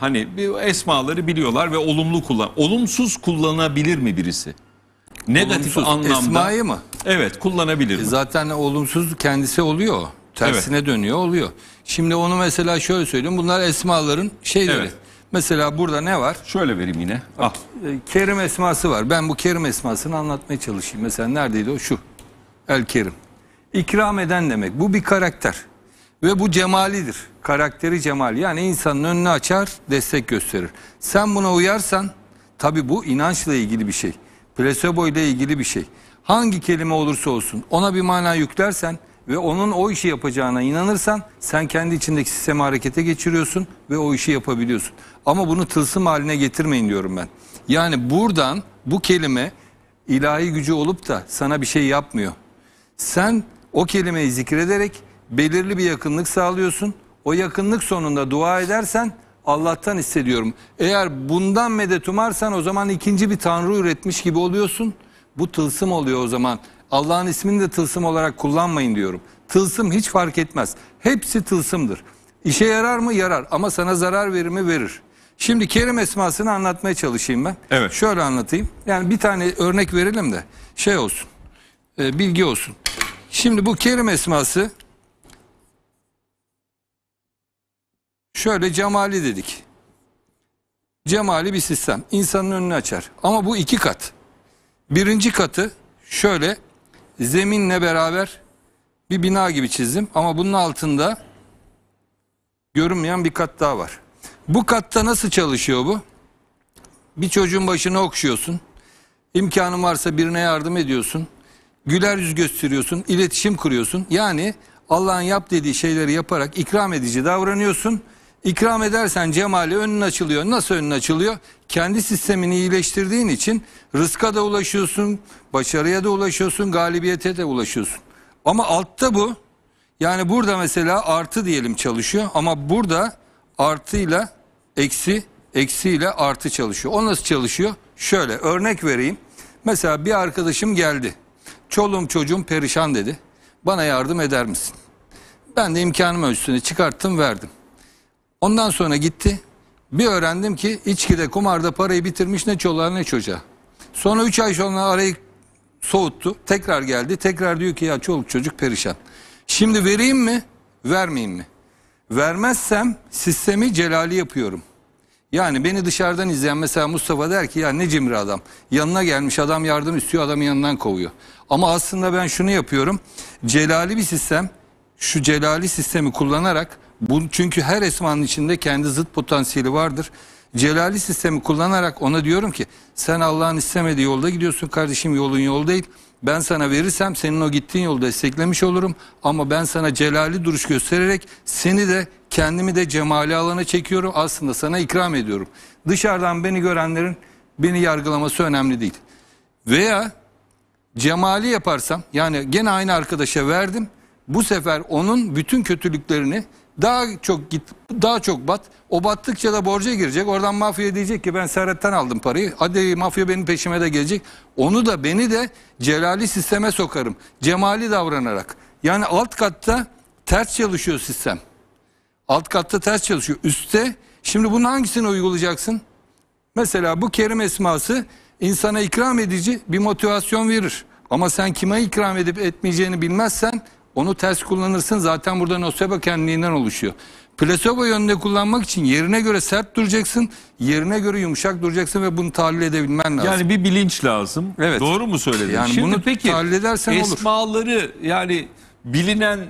hani bir esmaları biliyorlar ve olumlu kullan. Olumsuz kullanabilir mi birisi? Negatif olumsuz, anlamda. Esmayı mı? Evet kullanabilir e mi? Zaten olumsuz kendisi oluyor. Tersine evet. dönüyor oluyor. Şimdi onu mesela şöyle söyleyeyim. Bunlar esmaların şeyleri. Evet. Mesela burada ne var? Şöyle vereyim yine. Al. E, kerim esması var. Ben bu kerim esmasını anlatmaya çalışayım. Mesela neredeydi o? Şu. El kerim. İkram eden demek. Bu bir karakter. Ve bu cemalidir. Karakteri cemal. Yani insanın önünü açar, destek gösterir. Sen buna uyarsan, tabi bu inançla ilgili bir şey. Plasebo ile ilgili bir şey. Hangi kelime olursa olsun ona bir mana yüklersen ve onun o işi yapacağına inanırsan sen kendi içindeki sistemi harekete geçiriyorsun ve o işi yapabiliyorsun. Ama bunu tılsım haline getirmeyin diyorum ben. Yani buradan bu kelime ilahi gücü olup da sana bir şey yapmıyor. Sen o kelimeyi zikrederek belirli bir yakınlık sağlıyorsun. O yakınlık sonunda dua edersen Allah'tan hissediyorum. Eğer bundan medet umarsan o zaman ikinci bir tanrı üretmiş gibi oluyorsun. Bu tılsım oluyor o zaman. Allah'ın ismini de tılsım olarak kullanmayın diyorum. Tılsım hiç fark etmez. Hepsi tılsımdır. İşe yarar mı? Yarar. Ama sana zarar verir mi? Verir. Şimdi Kerim esmasını anlatmaya çalışayım ben. Evet. Şöyle anlatayım. Yani bir tane örnek verelim de şey olsun. E, bilgi olsun. Şimdi bu Kerim esması Şöyle cemali dedik. Cemali bir sistem. İnsanın önünü açar. Ama bu iki kat. Birinci katı şöyle zeminle beraber bir bina gibi çizdim. Ama bunun altında görünmeyen bir kat daha var. Bu katta nasıl çalışıyor bu? Bir çocuğun başına okşuyorsun. İmkanın varsa birine yardım ediyorsun. Güler yüz gösteriyorsun. iletişim kuruyorsun. Yani Allah'ın yap dediği şeyleri yaparak ikram edici davranıyorsun. İkram edersen cemali önün açılıyor. Nasıl önün açılıyor? Kendi sistemini iyileştirdiğin için rızka da ulaşıyorsun, başarıya da ulaşıyorsun, galibiyete de ulaşıyorsun. Ama altta bu. Yani burada mesela artı diyelim çalışıyor ama burada artıyla eksi, eksiyle artı çalışıyor. O nasıl çalışıyor? Şöyle örnek vereyim. Mesela bir arkadaşım geldi. Çolum çocuğum perişan dedi. Bana yardım eder misin? Ben de imkanım üstüne çıkarttım verdim. Ondan sonra gitti. Bir öğrendim ki içkide kumarda parayı bitirmiş ne çoluğa ne çocuğa. Sonra 3 ay sonra arayı soğuttu. Tekrar geldi. Tekrar diyor ki ya çoluk çocuk perişan. Şimdi vereyim mi? Vermeyeyim mi? Vermezsem sistemi celali yapıyorum. Yani beni dışarıdan izleyen mesela Mustafa der ki ya ne cimri adam. Yanına gelmiş adam yardım istiyor adamı yanından kovuyor. Ama aslında ben şunu yapıyorum. Celali bir sistem şu celali sistemi kullanarak bu, çünkü her esmanın içinde kendi zıt potansiyeli vardır. Celali sistemi kullanarak ona diyorum ki sen Allah'ın istemediği yolda gidiyorsun kardeşim yolun yol değil. Ben sana verirsem senin o gittiğin yolu desteklemiş olurum ama ben sana celali duruş göstererek seni de kendimi de cemali alana çekiyorum. Aslında sana ikram ediyorum. Dışarıdan beni görenlerin beni yargılaması önemli değil. Veya cemali yaparsam yani gene aynı arkadaşa verdim. Bu sefer onun bütün kötülüklerini daha çok git, daha çok bat. O battıkça da borca girecek. Oradan mafya diyecek ki ben Serhat'tan aldım parayı. Hadi mafya benim peşime de gelecek. Onu da beni de celali sisteme sokarım. Cemali davranarak. Yani alt katta ters çalışıyor sistem. Alt katta ters çalışıyor. Üste şimdi bunu hangisini uygulayacaksın? Mesela bu kerim esması insana ikram edici bir motivasyon verir. Ama sen kime ikram edip etmeyeceğini bilmezsen onu ters kullanırsın zaten burada nosebo kendiliğinden oluşuyor. Plasebo yönünde kullanmak için yerine göre sert duracaksın, yerine göre yumuşak duracaksın ve bunu tahlil edebilmen lazım. Yani bir bilinç lazım. Evet. Doğru mu söyledin? Yani Şimdi bunu peki, tahlil edersen olur. Esmaları yani bilinen